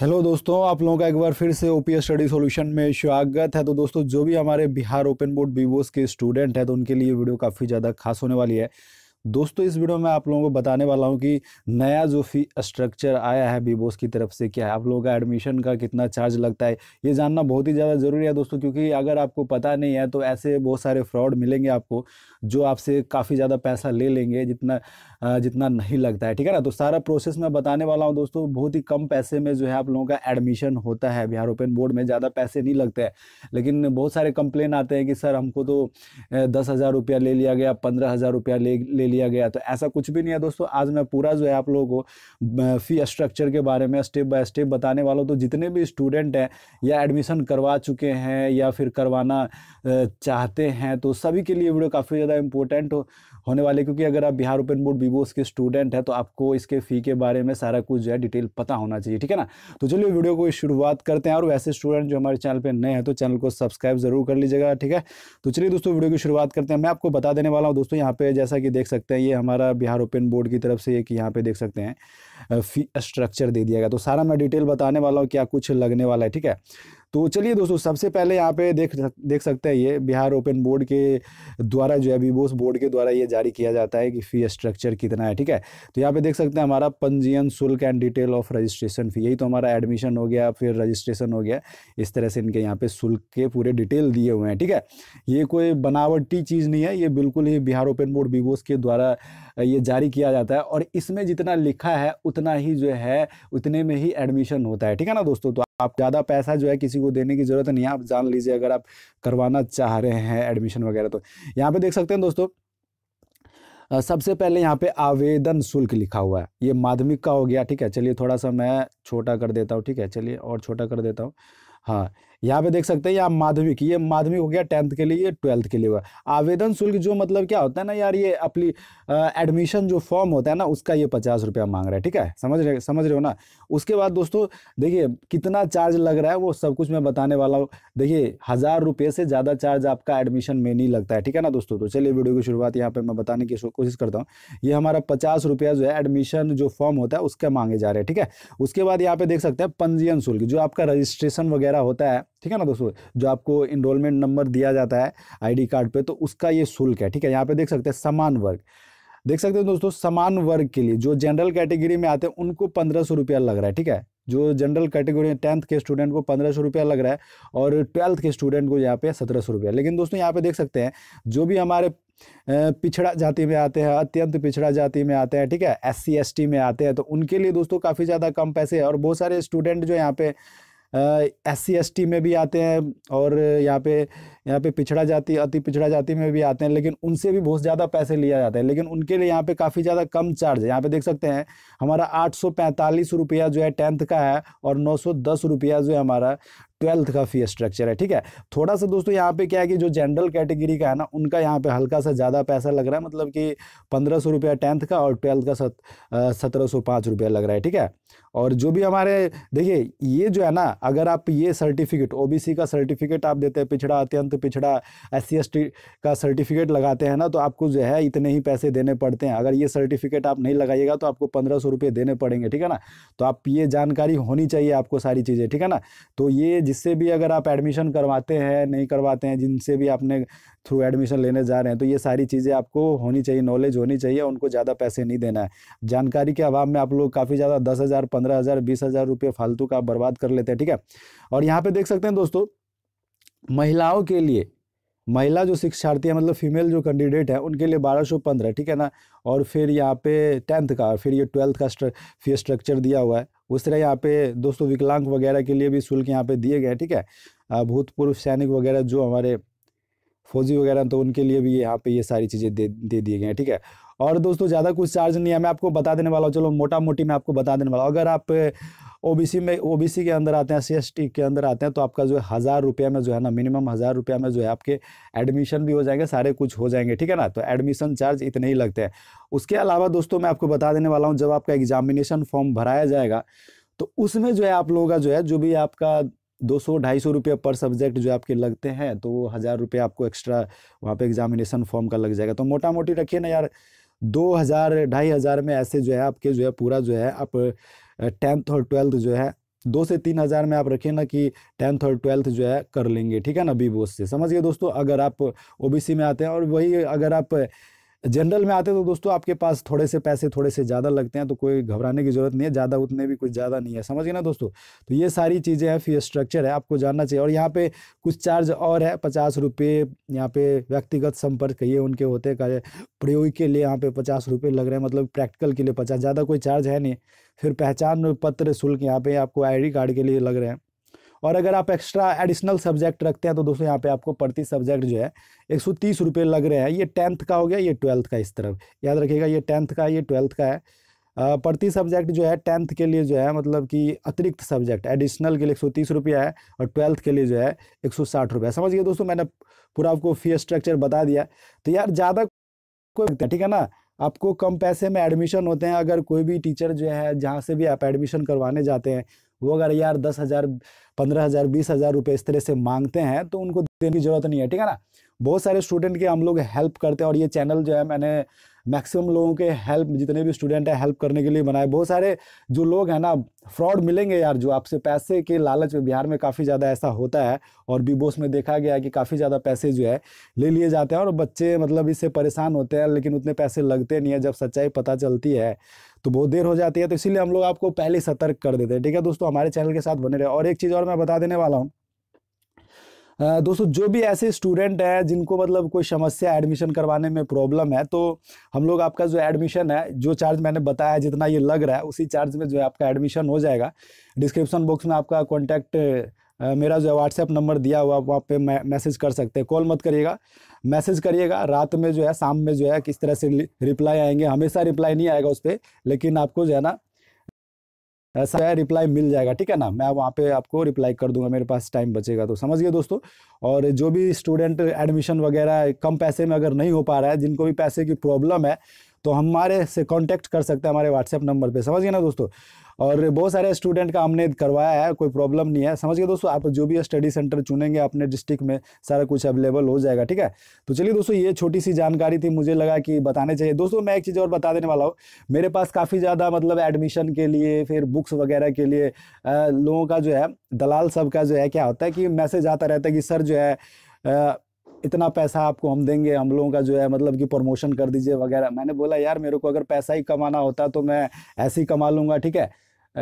hello दोस्तों आप लोगों का एक बार फिर से ओपीएस स्टडी सॉल्यूशन में स्वागत है तो दोस्तों जो भी हमारे बिहार ओपन बोर्ड बीबोस के स्टूडेंट हैं तो उनके लिए वीडियो काफ़ी ज़्यादा खास होने वाली है दोस्तों इस वीडियो में आप लोगों को बताने वाला हूं कि नया जो फी स्ट्रक्चर आया है बीबोस की तरफ से क्या है आप लोगों का एडमिशन का कितना चार्ज लगता है ये जानना बहुत ही ज़्यादा ज़रूरी है दोस्तों क्योंकि अगर आपको पता नहीं है तो ऐसे बहुत सारे फ्रॉड मिलेंगे आपको जो आपसे काफ़ी ज़्यादा पैसा ले लेंगे जितना जितना नहीं लगता है ठीक है ना तो सारा प्रोसेस मैं बताने वाला हूँ दोस्तों बहुत ही कम पैसे में जो है आप लोगों का एडमिशन होता है बिहार ओपन बोर्ड में ज़्यादा पैसे नहीं लगते हैं लेकिन बहुत सारे कंप्लेन आते हैं कि सर हमको तो दस हज़ार रुपया ले लिया गया पंद्रह हज़ार रुपया ले ले लिया गया तो ऐसा कुछ भी नहीं है दोस्तों आज मैं पूरा जो है आप लोगों को फ़ी स्ट्रक्चर के बारे में स्टेप बाय स्टेप बताने वाला हूँ तो जितने भी स्टूडेंट हैं या एडमिशन करवा चुके हैं या फिर करवाना चाहते हैं तो सभी के लिए वीडियो काफ़ी ज़्यादा इम्पोर्टेंट हो होने वाले क्योंकि अगर आप बिहार ओपन बोर्ड बीबोस के स्टूडेंट हैं तो आपको इसके फ़ी के बारे में सारा कुछ जो है डिटेल पता होना चाहिए ठीक है ना तो चलिए वीडियो को शुरुआत करते हैं और वैसे स्टूडेंट जो हमारे चैनल पर नए हैं तो चैनल को सब्सक्राइब जरूर कर लीजिएगा ठीक है तो चलिए दोस्तों वीडियो की शुरुआत करते हैं मैं आपको बता देने वाला हूँ दोस्तों यहाँ पे जैसा कि देख सकते हैं ये हमारा बिहार ओपन बोर्ड की तरफ से एक यहाँ पे देख सकते हैं फी स्ट्रक्चर दे दिया गया तो सारा मैं डिटेल बताने वाला हूँ क्या कुछ लगने वाला है ठीक है तो चलिए दोस्तों सबसे पहले यहाँ पे देख देख सकते हैं ये बिहार ओपन बोर्ड के द्वारा जो है बीबोस बोर्ड के द्वारा ये जारी किया जाता है कि फ़ी स्ट्रक्चर कितना है ठीक है तो यहाँ पे देख सकते हैं हमारा पंजीयन शुल्क and detail of registration fee यही तो हमारा एडमिशन हो गया फिर रजिस्ट्रेशन हो गया इस तरह से इनके यहाँ पर शुल्क के पूरे डिटेल दिए हुए हैं ठीक है ये कोई बनावटी चीज़ नहीं है ये बिल्कुल ही बिहार ओपन बोर्ड बीबोस के द्वारा ये जारी किया जाता है और इसमें जितना लिखा है उतना ही जो है उतने में ही एडमिशन होता है ठीक है ना दोस्तों तो आप ज़्यादा पैसा जो है किसी को देने की ज़रूरत नहीं है आप जान लीजिए अगर आप करवाना चाह रहे हैं एडमिशन वगैरह तो यहाँ पे देख सकते हैं दोस्तों सबसे पहले यहाँ पे आवेदन शुल्क लिखा हुआ है ये माध्यमिक का हो गया ठीक है चलिए थोड़ा सा मैं छोटा कर देता हूँ ठीक है चलिए और छोटा कर देता हूँ हाँ यहाँ पे देख सकते हैं यहाँ माध्यमिक ये माध्यमिक हो गया टेंथ के लिए ये ट्वेल्थ के लिए हुआ आवेदन शुल्क जो मतलब क्या होता है ना यार ये अपनी एडमिशन जो फॉर्म होता है ना उसका ये पचास रुपया मांग रहा है ठीक है समझ रहे समझ रहे हो ना उसके बाद दोस्तों देखिए कितना चार्ज लग रहा है वो सब कुछ मैं बताने वाला हूँ देखिए हज़ार रुपये से ज़्यादा चार्ज आपका एडमिशन में नहीं लगता है ठीक है ना दोस्तों तो चलिए वीडियो की शुरुआत यहाँ पर मैं बताने की कोशिश करता हूँ ये हमारा पचास रुपया जो है एडमिशन जो फॉर्म होता है उसका मांगे जा रहे हैं ठीक है उसके बाद यहाँ पे देख सकते हैं पंजीयन शुल्क जो आपका रजिस्ट्रेशन वगैरह होता है ठीक है ना दोस्तों जो आपको इनरोलमेंट नंबर दिया जाता है आईडी कार्ड पे तो उसका ये शुल्क है ठीक है यहाँ पे देख सकते हैं समान वर्ग देख सकते हैं दोस्तों समान वर्ग के लिए जो जनरल कैटेगरी में आते हैं उनको पंद्रह सौ रुपया लग रहा है ठीक है जो जनरल कैटेगरी टेंथ के स्टूडेंट को पंद्रह सौ रुपया लग रहा है और ट्वेल्थ के स्टूडेंट को यहाँ पे सत्रह सौ रुपया लेकिन दोस्तों यहाँ पे देख सकते हैं जो भी हमारे पिछड़ा जाति में आते हैं अत्यंत पिछड़ा जाति में आते हैं ठीक है एस सी में आते हैं तो उनके लिए दोस्तों काफ़ी ज़्यादा कम पैसे है और बहुत सारे स्टूडेंट जो यहाँ पे एस सी में भी आते हैं और यहाँ पे यहाँ पे पिछड़ा जाति अति पिछड़ा जाति में भी आते हैं लेकिन उनसे भी बहुत ज़्यादा पैसे लिया जाता है लेकिन उनके लिए यहाँ पे काफ़ी ज़्यादा कम चार्ज है यहाँ पे देख सकते हैं हमारा आठ सौ पैंतालीस रुपया जो है टेंथ का है और नौ सौ दस रुपया जो है हमारा ट्वेल्थ का फी स्ट्रक्चर है ठीक है थोड़ा सा दोस्तों यहाँ पे क्या है कि जो जनरल कैटेगरी का है ना उनका यहाँ पे हल्का सा ज़्यादा पैसा लग रहा है मतलब कि पंद्रह सौ रुपया टेंथ का और ट्वेल्थ का सत सत्रह सौ पाँच रुपया लग रहा है ठीक है और जो भी हमारे देखिए ये जो है ना अगर आप ये सर्टिफिकेट ओ का सर्टिफिकेट आप देते हैं पिछड़ा अत्यंत पिछड़ा एस सी का सर्टिफिकेट लगाते हैं ना तो आपको जो है इतने ही पैसे देने पड़ते हैं अगर ये सर्टिफिकेट आप नहीं लगाइएगा तो आपको पंद्रह सौ देने पड़ेंगे ठीक है ना तो आप ये जानकारी होनी चाहिए आपको सारी चीज़ें ठीक है ना तो ये जिससे भी अगर आप एडमिशन करवाते हैं नहीं करवाते हैं जिनसे भी आपने थ्रू एडमिशन लेने जा रहे हैं तो ये सारी चीज़ें आपको होनी चाहिए नॉलेज होनी चाहिए उनको ज़्यादा पैसे नहीं देना है जानकारी के अभाव में आप लोग काफ़ी ज़्यादा दस हज़ार पंद्रह हज़ार बीस हज़ार रुपये फालतू का बर्बाद कर लेते हैं ठीक है और यहाँ पर देख सकते हैं दोस्तों महिलाओं के लिए महिला जो शिक्षार्थी है मतलब फीमेल जो कैंडिडेट है उनके लिए बारह सौ पंद्रह ठीक है ना और फिर यहाँ पे टेंथ का फिर ये ट्वेल्थ का फी स्ट्रक्चर दिया हुआ है उस तरह यहाँ पे दोस्तों विकलांग वगैरह के लिए भी शुल्क यहाँ पे दिए गए हैं ठीक है भूतपूर्व सैनिक वगैरह जो हमारे फौजी वगैरह तो उनके लिए भी यहाँ पे ये सारी चीज़ें दे दे दिए गए हैं ठीक है और दोस्तों ज़्यादा कुछ चार्ज नहीं है मैं आपको बता देने वाला हूँ चलो मोटा मोटी मैं आपको बता देने वाला हूँ अगर आप ओबीसी में ओबीसी के अंदर आते हैं सी एस टी के अंदर आते हैं तो आपका जो है हज़ार रुपया में जो है ना मिनिमम हज़ार रुपया में जो है आपके एडमिशन भी हो जाएंगे सारे कुछ हो जाएंगे ठीक है ना तो एडमिशन चार्ज इतने ही लगते हैं उसके अलावा दोस्तों मैं आपको बता देने वाला हूँ जब आपका एग्जामिनेशन फॉर्म भराया जाएगा तो उसमें जो है आप लोगों का जो है जो भी आपका दो सौ ढाई सौ रुपये पर सब्जेक्ट जो आपके लगते हैं तो वो हज़ार रुपये आपको एक्स्ट्रा वहाँ पे एग्जामिनेशन फॉर्म का लग जाएगा तो मोटा मोटी रखिए ना यार दो हज़ार ढाई हज़ार में ऐसे जो है आपके जो है पूरा जो है आप टेंथ और ट्वेल्थ जो है दो से तीन हज़ार में आप रखिए ना कि टेंथ और ट्वेल्थ जो है कर लेंगे ठीक है ना बी बोस से समझिए दोस्तों अगर आप ओबीसी में आते हैं और वही अगर आप जनरल में आते तो दोस्तों आपके पास थोड़े से पैसे थोड़े से ज़्यादा लगते हैं तो कोई घबराने की ज़रूरत नहीं है ज़्यादा उतने भी कुछ ज़्यादा नहीं है समझ गए ना दोस्तों तो ये सारी चीज़ें हैं फी स्ट्रक्चर है आपको जानना चाहिए और यहाँ पे कुछ चार्ज और है पचास रुपये यहाँ पे व्यक्तिगत संपर्क कहिए उनके होते हैं प्रयोग के लिए यहाँ पे पचास रुपये लग रहे हैं मतलब प्रैक्टिकल के लिए पचास ज़्यादा कोई चार्ज है नहीं फिर पहचान पत्र शुल्क यहाँ पे आपको आई कार्ड के लिए लग रहे हैं और अगर आप एक्स्ट्रा एडिशनल सब्जेक्ट रखते हैं तो दोस्तों यहाँ पे आपको प्रति सब्जेक्ट जो है एक सौ तीस रुपये लग रहे हैं ये टेंथ का हो गया ये ट्वेल्थ का इस तरफ याद रखिएगा ये टेंथ का ये ट्वेल्थ का है प्रति सब्जेक्ट जो है टेंथ के लिए जो है मतलब कि अतिरिक्त सब्जेक्ट एडिशनल के लिए एक सौ तीस रुपया है और ट्वेल्थ के लिए जो है एक सौ साठ रुपया समझिए दोस्तों मैंने पूरा आपको फी स्ट्रक्चर बता दिया तो यार ज़्यादा कोई ठीक है ना आपको कम पैसे में एडमिशन होते हैं अगर कोई भी टीचर जो है जहाँ से भी आप एडमिशन करवाने जाते हैं वो अगर यार दस हज़ार पंद्रह हज़ार बीस हज़ार रुपये इस तरह से मांगते हैं तो उनको देने की जरूरत नहीं है ठीक है ना बहुत सारे स्टूडेंट के हम लोग हेल्प करते हैं और ये चैनल जो है मैंने मैक्सिमम लोगों के हेल्प जितने भी स्टूडेंट हैं हेल्प करने के लिए बनाए बहुत सारे जो लोग हैं ना फ्रॉड मिलेंगे यार जो आपसे पैसे के लालच में बिहार में काफ़ी ज़्यादा ऐसा होता है और बोस में देखा गया है कि काफ़ी ज़्यादा पैसे जो है ले लिए जाते हैं और बच्चे मतलब इससे परेशान होते हैं लेकिन उतने पैसे लगते नहीं है जब सच्चाई पता चलती है तो बहुत देर हो जाती है तो इसीलिए हम लोग आपको पहले सतर्क कर देते हैं ठीक है दोस्तों हमारे चैनल के साथ बने रहे और एक चीज़ और मैं बता देने वाला हूँ दोस्तों जो भी ऐसे स्टूडेंट हैं जिनको मतलब कोई समस्या एडमिशन करवाने में प्रॉब्लम है तो हम लोग आपका जो एडमिशन है जो चार्ज मैंने बताया जितना ये लग रहा है उसी चार्ज में जो है आपका एडमिशन हो जाएगा डिस्क्रिप्शन बॉक्स में आपका कॉन्टैक्ट मेरा जो है व्हाट्सएप नंबर दिया हुआ वहाँ पे मैसेज कर सकते हैं कॉल मत करिएगा मैसेज करिएगा रात में जो है शाम में जो है किस तरह से रिप्लाई आएंगे हमेशा रिप्लाई नहीं आएगा उस पर लेकिन आपको जो है ना ऐसा रिप्लाई मिल जाएगा ठीक है ना मैं वहाँ पे आपको रिप्लाई कर दूंगा मेरे पास टाइम बचेगा तो समझिए दोस्तों और जो भी स्टूडेंट एडमिशन वगैरह कम पैसे में अगर नहीं हो पा रहा है जिनको भी पैसे की प्रॉब्लम है तो हमारे से कॉन्टैक्ट कर सकते हैं हमारे व्हाट्सएप नंबर पर समझ गए ना दोस्तों और बहुत सारे स्टूडेंट का हमने करवाया है कोई प्रॉब्लम नहीं है समझ गए दोस्तों आप जो भी स्टडी सेंटर चुनेंगे अपने डिस्ट्रिक्ट में सारा कुछ अवेलेबल हो जाएगा ठीक है तो चलिए दोस्तों ये छोटी सी जानकारी थी मुझे लगा कि बताने चाहिए दोस्तों मैं एक चीज़ और बता देने वाला हूँ मेरे पास काफ़ी ज़्यादा मतलब एडमिशन के लिए फिर बुक्स वगैरह के लिए लोगों का जो है दलाल सब का जो है क्या होता है कि मैसेज आता रहता है कि सर जो है इतना पैसा आपको हम देंगे हम लोगों का जो है मतलब कि प्रमोशन कर दीजिए वगैरह मैंने बोला यार मेरे को अगर पैसा ही कमाना होता तो मैं ऐसे ही कमा लूँगा ठीक है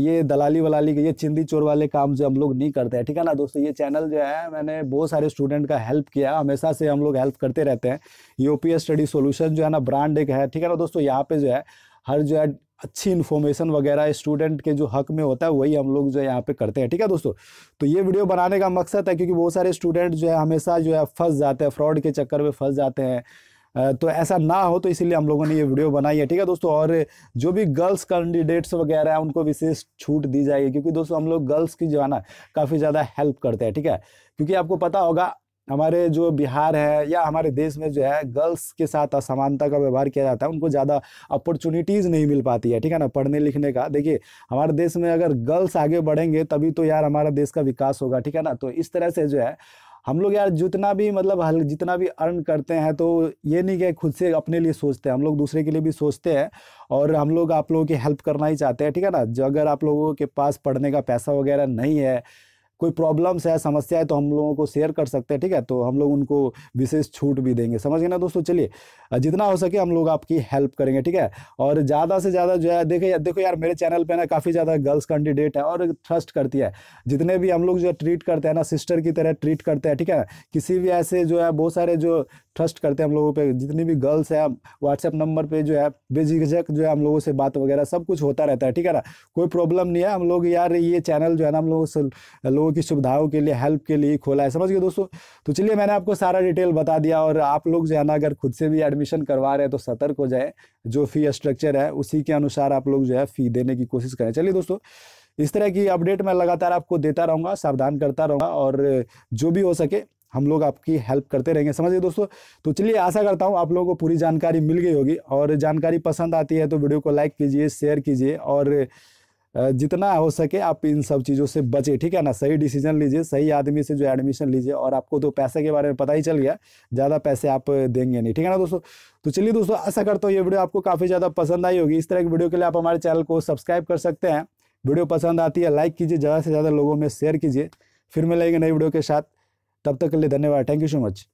ये दलाली वलाली के ये चिंदी चोर वाले काम जो हम लोग नहीं करते हैं ठीक है ना दोस्तों ये चैनल जो है मैंने बहुत सारे स्टूडेंट का हेल्प किया हमेशा से हम लोग हेल्प करते रहते हैं यूपीएस स्टडी सॉल्यूशन जो है ना ब्रांड एक है ठीक है ना दोस्तों यहाँ पे जो है हर जो है अच्छी इन्फॉर्मेशन वगैरह स्टूडेंट के जो हक में होता है वही हम लोग जो है यहाँ पे करते हैं ठीक है दोस्तों तो ये वीडियो बनाने का मकसद है क्योंकि बहुत सारे स्टूडेंट जो है हमेशा जो है फंस जाते हैं फ्रॉड के चक्कर में फंस जाते हैं तो ऐसा ना हो तो इसीलिए हम लोगों ने ये वीडियो बनाई है ठीक है दोस्तों और जो भी गर्ल्स कैंडिडेट्स वगैरह हैं उनको विशेष छूट दी जाएगी क्योंकि दोस्तों हम लोग गर्ल्स की जो है ना काफ़ी ज़्यादा हेल्प करते हैं ठीक है क्योंकि आपको पता होगा हमारे जो बिहार है या हमारे देश में जो है गर्ल्स के साथ असमानता का व्यवहार किया जाता है उनको ज़्यादा अपॉर्चुनिटीज़ नहीं मिल पाती है ठीक है ना पढ़ने लिखने का देखिए हमारे देश में अगर गर्ल्स आगे बढ़ेंगे तभी तो यार हमारा देश का विकास होगा ठीक है ना तो इस तरह से जो है हम लोग यार जितना भी मतलब हल जितना भी अर्न करते हैं तो ये नहीं कि खुद से अपने लिए सोचते हैं हम लोग दूसरे के लिए भी सोचते हैं और हम लोग आप लोगों की हेल्प करना ही चाहते हैं ठीक है ना जो अगर आप लोगों के पास पढ़ने का पैसा वगैरह नहीं है कोई प्रॉब्लम्स है समस्या है तो हम लोगों को शेयर कर सकते हैं ठीक है तो हम लोग उनको विशेष छूट भी देंगे समझ गए ना दोस्तों चलिए जितना हो सके हम लोग आपकी हेल्प करेंगे ठीक है और ज़्यादा से ज़्यादा जो है देखे देखो यार मेरे चैनल पर ना काफ़ी ज़्यादा गर्ल्स कैंडिडेट है और ट्रस्ट करती है जितने भी हम लोग जो है ट्रीट करते हैं ना सिस्टर की तरह ट्रीट करते हैं ठीक है किसी भी ऐसे जो है बहुत सारे जो ट्रस्ट करते हैं हम लोगों पर जितनी भी गर्ल्स हैं व्हाट्सएप नंबर पर जो है बेझिझक जो है हम लोगों से बात वगैरह सब कुछ होता रहता है ठीक है ना कोई प्रॉब्लम नहीं है हम लोग यार ये चैनल जो है ना हम लोगों से लोग लोगों की सुविधाओं के लिए हेल्प के लिए खोला है समझ गए दोस्तों तो चलिए मैंने आपको सारा डिटेल बता दिया और आप लोग जो है ना अगर खुद से भी एडमिशन करवा रहे हैं तो सतर्क हो जाए जो फी स्ट्रक्चर है उसी के अनुसार आप लोग जो है फी देने की कोशिश करें चलिए दोस्तों इस तरह की अपडेट मैं लगातार आपको देता रहूँगा सावधान करता रहूँगा और जो भी हो सके हम लोग आपकी हेल्प करते रहेंगे समझिए दोस्तों तो चलिए आशा करता हूँ आप लोगों को पूरी जानकारी मिल गई होगी और जानकारी पसंद आती है तो वीडियो को लाइक कीजिए शेयर कीजिए और जितना हो सके आप इन सब चीज़ों से बचे ठीक है ना सही डिसीजन लीजिए सही आदमी से जो एडमिशन लीजिए और आपको तो पैसे के बारे में पता ही चल गया ज़्यादा पैसे आप देंगे नहीं ठीक है ना दोस्तों तो चलिए दोस्तों ऐसा करता हूँ ये वीडियो आपको काफ़ी ज़्यादा पसंद आई होगी इस तरह की वीडियो के लिए आप हमारे चैनल को सब्सक्राइब कर सकते हैं वीडियो पसंद आती है लाइक कीजिए ज़्यादा से ज़्यादा लोगों में शेयर कीजिए फिर मिलेंगे नई वीडियो के साथ तब तक के लिए धन्यवाद थैंक यू सो मच